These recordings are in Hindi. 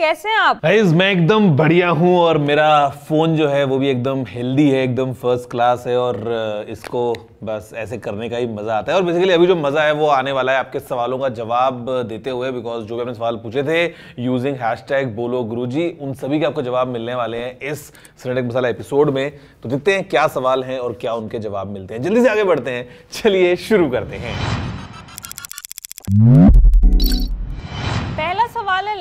कैसे हैं आप गाइस मैं एकदम बढ़िया हूँ और मेरा फोन जो है वो भी एकदम हेल्दी है एकदम फर्स्ट क्लास है और इसको बस ऐसे करने का ही मजा आता है और बेसिकली अभी जो मजा है वो आने वाला है आपके सवालों का जवाब देते हुए बिकॉज जो भी आपने सवाल पूछे थे यूजिंग हैश टैग बोलो गुरु जी उन सभी के आपको जवाब मिलने वाले हैं इस सरेटेक मसाला एपिसोड में तो देखते हैं क्या सवाल हैं और क्या उनके जवाब मिलते हैं जल्दी से आगे बढ़ते हैं चलिए शुरू करते हैं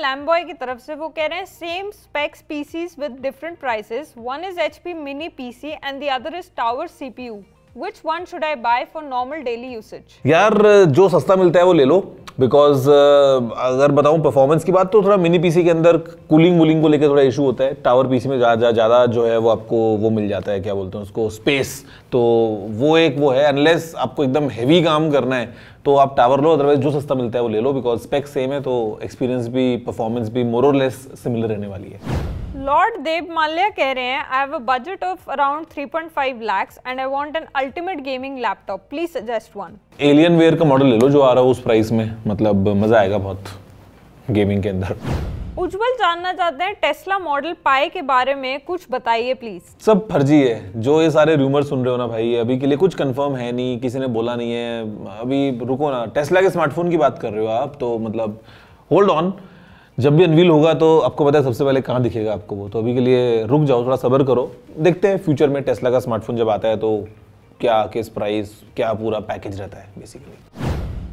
लैम्बॉय की तरफ से वो कह रहे हैं same specs PCs with different prices one is H P mini PC and the other is tower CPU which one should I buy for normal daily usage? यार जो सस्ता मिलता है वो ले लो बिकॉज uh, अगर बताऊँ परफॉर्मेंस की बात तो थोड़ा मिनी पीसी के अंदर कूलिंग वूलिंग को लेकर थोड़ा इशू होता है टावर पीसी में ज़्यादा ज़्यादा जो है वो आपको वो मिल जाता है क्या बोलते हैं उसको स्पेस तो वो एक वो है अनलेस आपको एकदम हैवी काम करना है तो आप टावर लो अदरवाइज जो सस्ता मिलता है वो ले लो बिकॉज स्पेक्स सेम है तो एक्सपीरियंस भी परफॉर्मेंस भी मोर लेस सिमिलर रहने वाली है लॉर्ड देव माल्या कह रहे हैं I have a budget of around 3.5 lakh and I want an ultimate gaming laptop please suggest one Alienware का मॉडल ले लो जो आ रहा है उस प्राइस में मतलब मजा आएगा बहुत गेमिंग के अंदर उज्जवल जानना चाहते हैं टेस्ला मॉडल पाए के बारे में कुछ बताइए प्लीज सब फर्जी है जो ये सारे रूमर सुन रहे हो ना भाई अभी के लिए कुछ कंफर्म है नहीं किसी ने बोला नहीं है अभी रुको ना टेस्ला के स्मार्टफोन की बात कर रहे हो आप तो मतलब होल्ड ऑन जब भी अनवील होगा तो आपको पता है सबसे पहले कहाँ दिखेगा आपको वो तो अभी के लिए रुक जाओ थोड़ा सबर करो देखते हैं फ्यूचर में टेस्ला का स्मार्टफोन जब आता है तो क्या किस प्राइस क्या पूरा पैकेज रहता है बेसिकली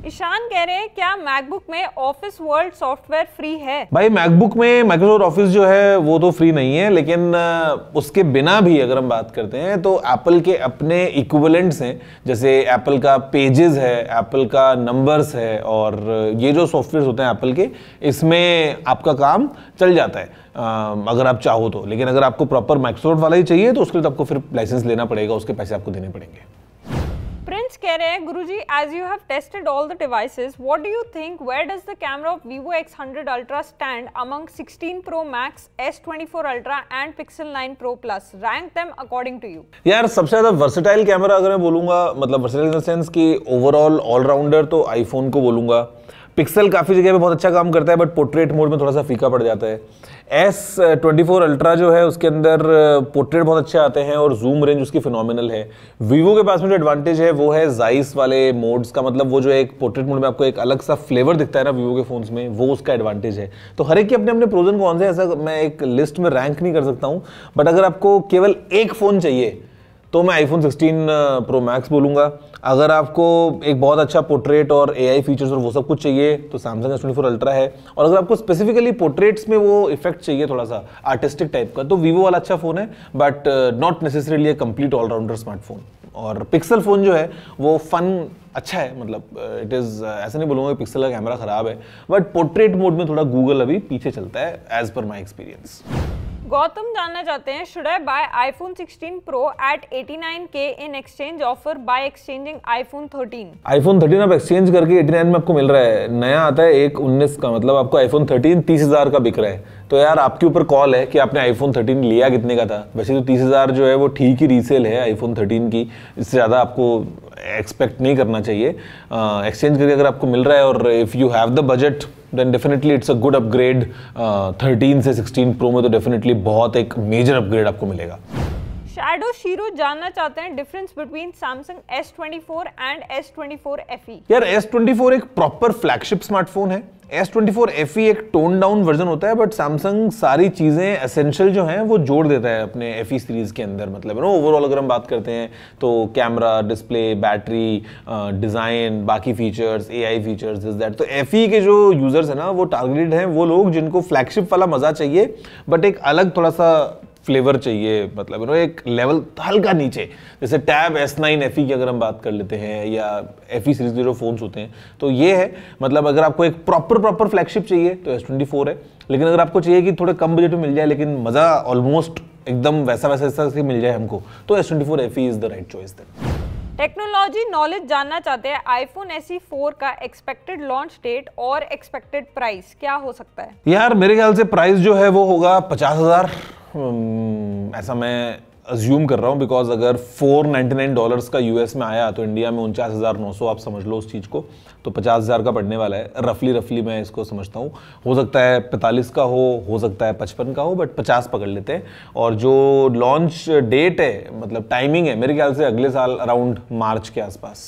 ईशान कह रहे हैं क्या मैकबुक में ऑफिस वर्ल्ड सॉफ्टवेयर फ्री है भाई मैकबुक में माइक्रोसॉफ्ट ऑफिस जो है वो तो फ्री नहीं है लेकिन उसके बिना भी अगर हम बात करते हैं तो एप्पल के अपने इक्वलेंट्स हैं जैसे एप्पल का पेजेस है एप्पल का नंबर्स है और ये जो सॉफ्टवेयर होते हैं एप्पल के इसमें आपका काम चल जाता है अगर आप चाहो तो लेकिन अगर आपको प्रॉपर माइक्रोसॉफ्ट वाला ही चाहिए तो उसके लिए तो आपको फिर लाइसेंस लेना पड़ेगा उसके पैसे आपको देने पड़ेंगे कह रहे हैं Guruji as you have tested all the devices what do you think where does the camera of Vivo X hundred Ultra stand among sixteen Pro Max S twenty four Ultra and Pixel nine Pro plus rank them according to you यार सबसे ज्यादा वर्सेटाइल कैमरा अगर मैं बोलूंगा मतलब वर्सेटाइल इन द सेंस कि ओवरऑल ऑलराउंडर तो आईफोन को बोलूंगा पिक्सल काफ़ी जगह पे बहुत अच्छा काम करता है बट पोर्ट्रेट मोड में थोड़ा सा फीका पड़ जाता है एस ट्वेंटी फोर अल्ट्रा जो है उसके अंदर पोर्ट्रेट बहुत अच्छे आते हैं और जूम रेंज उसकी फिनोमिनल है वीवो के पास में जो एडवांटेज है वो है जाइस वाले मोड्स का मतलब वो जो एक पोर्ट्रेट मोड में आपको एक अलग सा फ्लेवर दिखता है ना वीवो के फोन्स में वो उसका एडवांटेज है तो हर एक के अपने अपने प्रोजन कौन से ऐसा मैं एक लिस्ट में रैंक नहीं कर सकता हूँ बट अगर आपको केवल एक फ़ोन चाहिए तो मैं आईफोन 16 प्रो मैक्स बोलूँगा अगर आपको एक बहुत अच्छा पोर्ट्रेट और ए फीचर्स और वो सब कुछ चाहिए तो सैमसंग एस ट्वेंटी अल्ट्रा है और अगर आपको स्पेसिफिकली पोर्ट्रेट्स में वो इफेक्ट चाहिए थोड़ा सा आर्टिस्टिक टाइप का तो वीवो वाला अच्छा फ़ोन है but not necessarily a complete all rounder smartphone और पिक्सल फ़ोन जो है वो फ़न अच्छा है मतलब इट uh, इज़ uh, ऐसा नहीं बोलूँगा कि पिक्सल का कैमरा ख़राब है बट पोर्ट्रेट मोड में थोड़ा गूगल अभी पीछे चलता है as per my experience Gautam जानना चाहते हैं should I buy iPhone 16 Pro at के in exchange offer by exchanging iPhone 13 iPhone 13 आप एक्सचेंज करके 89 में आपको मिल रहा है नया आता है एक उन्नीस का मतलब आपको आईफोन 13 तीस हजार का बिक रहा है तो यार आपके ऊपर कॉल है कि आपने आईफोन 13 लिया कितने का था वैसे तो तीस हज़ार जो है वो ठीक ही रीसेल है आईफोन 13 की इससे ज़्यादा आपको एक्सपेक्ट नहीं करना चाहिए एक्सचेंज करके अगर आपको मिल रहा है और if you have the budget then definitely it's a good upgrade thirteen से सिक्सटीन प्रो में तो डेफिनेटली बहुत एक मेजर अपग्रेड आपको मिलेगा शेडो शीरो जानना चाहते हैं difference between Samsung S twenty four and S twenty four F यार एस ट्वेंटी फोर एक प्रॉपर फ्लैगशिप स्मार्टफोन है एस ट्वेंटी फोर एफ एक टोन डाउन वर्जन होता है बट सैमसंग सारी चीज़ें एसेंशियल जो हैं वो जोड़ देता है अपने एफ ई सीरीज़ के अंदर मतलब नो ओवरऑल अगर हम बात करते हैं तो कैमरा डिस्प्ले बैटरी डिज़ाइन बाकी features A I features is that तो एफ ई e के जो यूज़र्स हैं ना वो टारगेटेड हैं वो लोग जिनको फ्लैगशिप वाला मज़ा चाहिए बट एक अलग थोड़ा सा फ्लेवर चाहिए मतलब यू नो एक लेवल हल्का नीचे जैसे टैब एस नाइन एफ की अगर हम बात कर लेते हैं या F E series zero phones होते हैं तो ये है मतलब अगर आपको एक प्रॉपर प्रॉपर फ्लैगशिप चाहिए तो एस ट्वेंटी फोर है लेकिन अगर आपको चाहिए कि थोड़े कम बजट में मिल जाए लेकिन मज़ा ऑलमोस्ट एकदम वैसा वैसा वैसा से मिल जाए हमको तो S twenty four F E is the right choice then technology knowledge जानना चाहते हैं आईफोन एस ई फोर का एक्सपेक्टेड लॉन्च डेट और एक्सपेक्टेड प्राइस क्या हो सकता है यार मेरे ख्याल से प्राइस जो है वो होगा पचास हजार Hmm. ऐसा मैं अज्यूम कर रहा हूँ बिकॉज अगर फोर नाइन्टी नाइन डॉलर्स का यूएस में आया तो इंडिया में उनचास हज़ार नौ सौ आप समझ लो उस चीज़ को तो पचास हज़ार का पड़ने वाला है रफली रफली मैं इसको समझता हूँ हो सकता है पैंतालीस का हो हो सकता है पचपन का हो बट पचास पकड़ लेते हैं और जो लॉन्च डेट है मतलब टाइमिंग है मेरे ख्याल से अगले साल अराउंड मार्च के आसपास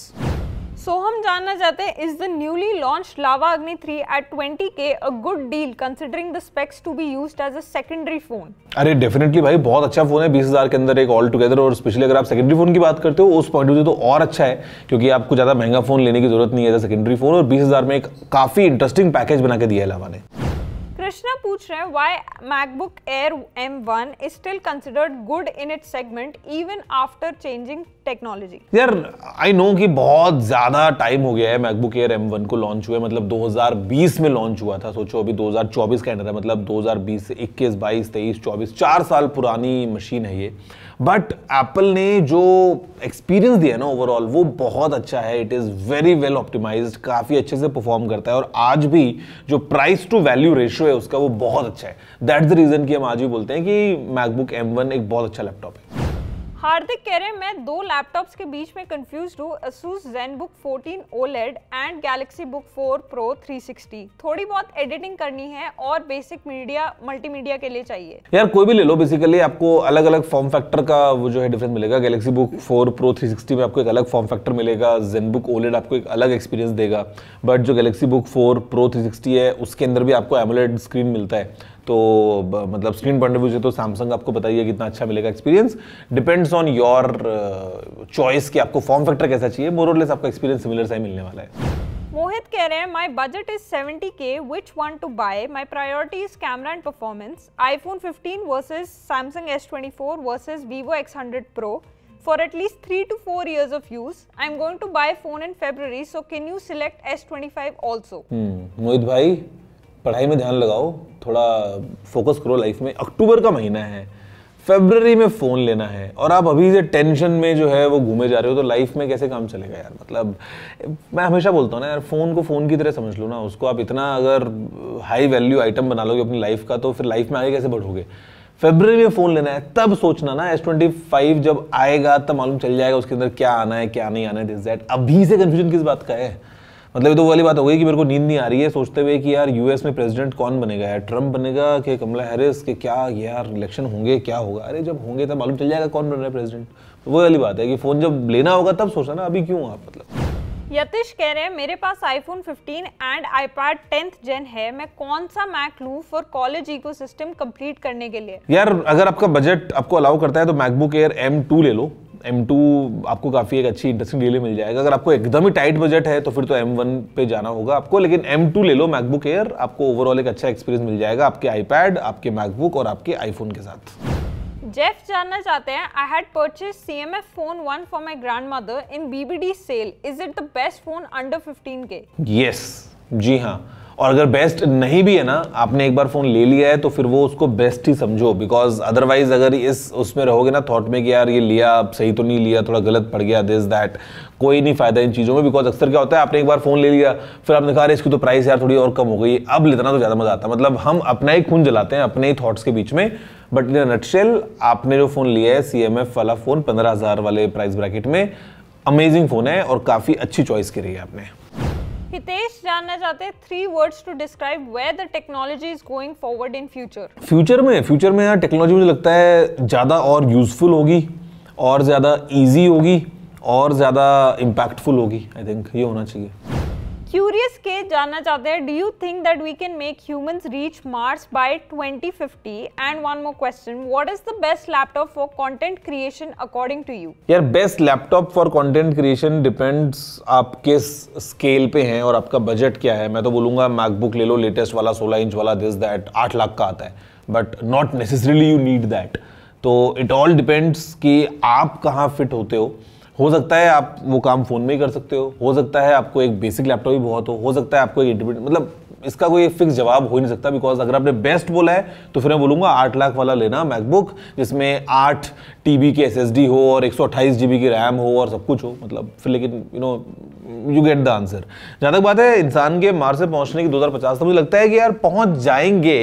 सो so, हम जानना चाहते हैं is the newly launch Lava Agni 3 at 20 K a good deal considering the specs to be used as a secondary phone अरे डेफिनेटली भाई बहुत अच्छा फोन है 20000 के अंदर एक ऑल टुगेदर और स्पेशली अगर आप सेकेंडरी फोन की बात करते हो उस पॉइंट ऑफ व्यू तो और अच्छा है क्योंकि आपको ज्यादा महंगा फोन लेने की जरूरत नहीं है सेकेंडरी फोन और बीस में एक काफी इंटरेस्टिंग पैकेज बना के दिया है लावा ने कृष्णा पूछ रहे हैं why MacBook Air M one is still considered good in its segment even after changing technology यार आई नो कि बहुत ज्यादा टाइम हो गया है मैकबुक एयर एम वन को लॉन्च हुए मतलब 2020 में लॉन्च हुआ था सोचो अभी 2024 का एंडर है मतलब 2020 से 21 22 23 24 चार साल पुरानी मशीन है ये बट एप्पल ने जो एक्सपीरियंस दिया ना ओवरऑल वो बहुत अच्छा है it is very well optimised काफ़ी अच्छे से परफॉर्म करता है और आज भी जो प्राइस टू वैल्यू रेशियो है उसका वो बहुत अच्छा है दैट्स द रीज़न कि हम आज भी बोलते हैं कि मैकबुक एम एक बहुत अच्छा लैपटॉप है हार्दिक कह रहे हैं मैं दो लैपटॉप्स के बीच में कंफ्यूज हूँ Asus Asus ZenBook 14 OLED and Galaxy Book 4 Pro 360 थोड़ी बहुत एडिटिंग करनी है और बेसिक मीडिया मल्टीमीडिया के लिए चाहिए यार कोई भी ले लो बेसिकली आपको अलग अलग फॉर्म फैक्टर का वो जो है डिफरेंस मिलेगा Galaxy Book four Pro three में आपको एक अलग फॉर्म फैक्टर मिलेगा ZenBook OLED आपको एक अलग एक्सपीरियंस देगा बट जो Galaxy Book four Pro three है उसके अंदर भी आपको एमोलेड स्क्रीन मिलता है तो मतलब स्क्रीन पॉइंट ऑफ व्यू से तो सैमसंग आपको बताइए कितना अच्छा मिलेगा experience depends on your choice कि आपको फॉर्म फैक्टर कैसा चाहिए मोरलेस आपका एक्सपीरियंस सिमिलर सा ही मिलने वाला है मोहित कह रहे हैं my budget is 70k which one to buy my priority is camera and performance iPhone 15 versus Samsung S versus four versus Vivo X hundred Pro for at least 3 to 4 years of use. I'm going to buy phone in February, so can you select S25 also? Hmm. Mohit भाई पढ़ाई में ध्यान लगाओ थोड़ा फोकस करो लाइफ में अक्टूबर का महीना है फेबररी में फ़ोन लेना है और आप अभी से टेंशन में जो है वो घूमे जा रहे हो तो लाइफ में कैसे काम चलेगा यार मतलब मैं हमेशा बोलता हूँ ना यार फ़ोन को फ़ोन की तरह समझ लो ना उसको आप इतना अगर हाई वैल्यू आइटम बना लोगे अपनी लाइफ का तो फिर लाइफ में आगे कैसे बढ़ोगे फेबररी में फ़ोन लेना है तब सोचना ना एस ट्वेंटी फाइव जब आएगा तब मालूम चल जाएगा उसके अंदर क्या आना है क्या नहीं आना है दिस दैट अभी से कन्फ्यूजन किस बात का है मतलब तो वाली बात हो गई कि मेरे को नींद नहीं आ रही है सोचते हुए कि यार यूएस में प्रेसिडेंट कौन बनेगा यार ट्रम्प बनेगा कि कमला हैरिस के क्या यार इलेक्शन होंगे क्या होगा अरे जब होंगे तब मालूम चल जाएगा कौन बन रहा है प्रेसिडेंट तो वो वाली बात है कि फ़ोन जब लेना होगा तब सोचना ना अभी क्यों आप मतलब यतीश कह रहे हैं मेरे पास iPhone 15 and iPad 10th gen है मैं कौन सा मैक लू फॉर कॉलेज इकोसिस्टम कंप्लीट करने के लिए यार अगर आपका बजट आपको अलाउ करता है तो मैकबुक एयर एम ले लो एम टू आपको काफ़ी एक अच्छी इंटरेस्टिंग डील मिल जाएगा अगर आपको एकदम ही टाइट बजट है तो फिर तो एम वन पे जाना होगा आपको लेकिन एम टू ले लो मैकबुक एयर आपको ओवरऑल एक अच्छा एक्सपीरियंस मिल जाएगा आपके आईपैड आपके मैकबुक और आपके आईफोन के साथ जेफ जानना चाहते हैं I had purchase C M F phone one for my grandmother in BBD sale is it the best phone under fifteen K yes जी हाँ और अगर बेस्ट नहीं भी है ना आपने एक बार फ़ोन ले लिया है तो फिर वो उसको बेस्ट ही समझो बिकॉज अदरवाइज अगर इस उसमें रहोगे ना थॉट में कि यार ये लिया सही तो नहीं लिया थोड़ा गलत पड़ गया दिस दैट कोई नहीं फ़ायदा इन चीज़ों में बिकॉज अक्सर क्या होता है आपने एक बार फ़ोन ले लिया फिर आपने कहा इसकी तो प्राइस यार थोड़ी और कम हो गई अब लेना तो ज़्यादा मज़ा आता है मतलब हम अपना ही खून जलाते हैं अपने ही थाट्स के बीच में बट इन नटशेल आपने जो फ़ोन लिया है सी वाला फ़ोन पंद्रह वाले प्राइस ब्रैकेट में अमेजिंग फ़ोन है और काफ़ी अच्छी चॉइस करी है आपने हितेश जानना चाहते हैं three words to describe where the technology is going forward in future future में फ्यूचर में यार टेक्नोलॉजी मुझे लगता है ज़्यादा और यूजफुल होगी और ज़्यादा ईजी होगी और ज़्यादा इम्पैक्टफुल होगी आई थिंक ये होना चाहिए क्यूरियस के जानना चाहते हैं do you think that we can make humans reach Mars by 2050 and one more question what is the best laptop for content creation according to you यार best laptop for content creation depends आप किस स्केल पे हैं और आपका बजट क्या है मैं तो बोलूंगा मैकबुक ले लो लेटेस्ट वाला सोलह इंच वाला दिस दैट आठ लाख का आता है but not necessarily you need that तो इट ऑल डिपेंड्स कि आप कहाँ फिट होते हो हो सकता है आप वो काम फ़ोन में ही कर सकते हो हो सकता है आपको एक बेसिक लैपटॉप भी बहुत हो हो सकता है आपको एक इंटरमीडिएट मतलब इसका कोई फिक्स जवाब हो ही नहीं सकता बिकॉज अगर आपने बेस्ट बोला है तो फिर मैं बोलूँगा आठ लाख वाला लेना मैकबुक जिसमें आठ टी बी की एस एस डी हो और एक सौ जी बी की रैम हो और सब कुछ हो मतलब फिर लेकिन you know you get the answer जहाँ तक बात है इंसान के मार से पहुँचने की दो हज़ार पचास तक मुझे लगता है कि यार पहुँच जाएंगे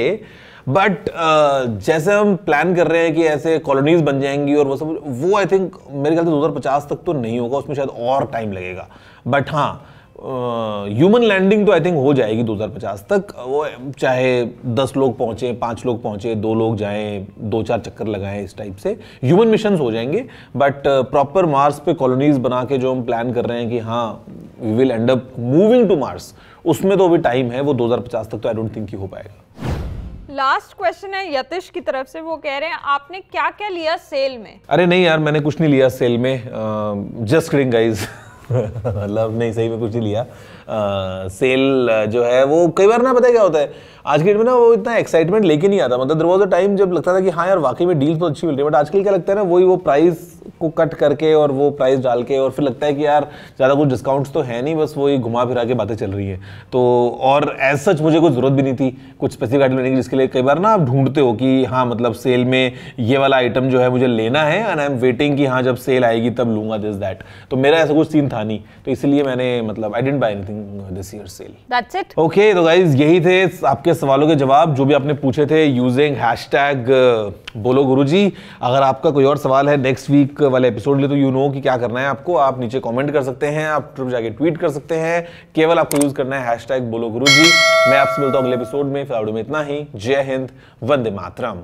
बट uh, जैसे हम प्लान कर रहे हैं कि ऐसे कॉलोनीज बन जाएंगी और वो सब वो आई थिंक मेरे ख्याल से दो हज़ार पचास तक तो नहीं होगा उसमें शायद और टाइम लगेगा बट हाँ ह्यूमन uh, लैंडिंग तो आई थिंक हो जाएगी 2050 तक वो चाहे 10 लोग पहुंचे पाँच लोग पहुंचे दो लोग जाएं दो चार चक्कर लगाएं इस टाइप से ह्यूमन मिशन हो जाएंगे बट प्रॉपर मार्स पे कॉलोनीज बना के जो हम प्लान कर रहे हैं कि हाँ we will end up moving to Mars उसमें तो अभी टाइम है वो 2050 तक तो आई डोंट थिंक ही हो पाएगा लास्ट क्वेश्चन है यतिश की तरफ से वो कह रहे हैं आपने क्या क्या लिया सेल में अरे नहीं यार मैंने कुछ नहीं लिया सेल में जस्ट किडिंग गाइस मतलब नहीं सही में कुछ नहीं लिया आ, सेल जो है वो कई बार ना पता क्या होता है आज के डेट में ना वो इतना एक्साइटमेंट लेके नहीं आता मतलब दर वॉज अ टाइम जब लगता था कि हाँ यार वाकई में डील्स बहुत अच्छी मिल रही है बट आजकल क्या लगता है ना वही वो, वो प्राइस को कट करके और वो प्राइस डाल के और फिर लगता है कि यार ज़्यादा कुछ डिस्काउंट्स तो है नहीं बस वही घुमा फिरा के बातें चल रही हैं तो और एज सच मुझे कुछ ज़रूरत भी नहीं थी कुछ स्पेसिफिक आइटम लेने की जिसके लिए कई बार ना आप ढूंढते हो कि हाँ मतलब सेल में ये वाला आइटम जो है मुझे लेना है एंड आई एम वेटिंग कि हाँ जब सेल आएगी तब लूंगा दिस दैट तो मेरा ऐसा कुछ सीन था नहीं तो इसलिए मैंने मतलब I didn't buy anything this year sale that's it okay तो गाइज यही थे आपके सवालों के जवाब जो भी आपने पूछे थे यूजिंग हैश बोलो गुरु अगर आपका कोई और सवाल है नेक्स्ट वीक वाले एपिसोड ले तो यू नो कि क्या करना है आपको आप नीचे कमेंट कर सकते हैं आप ट्रिप जाके ट्वीट कर सकते हैं केवल आपको यूज करना है हैश टैग बोलो गुरु जी मैं आपसे मिलता हूँ अगले एपिसोड में फिलहाल में इतना ही जय हिंद वंदे मातरम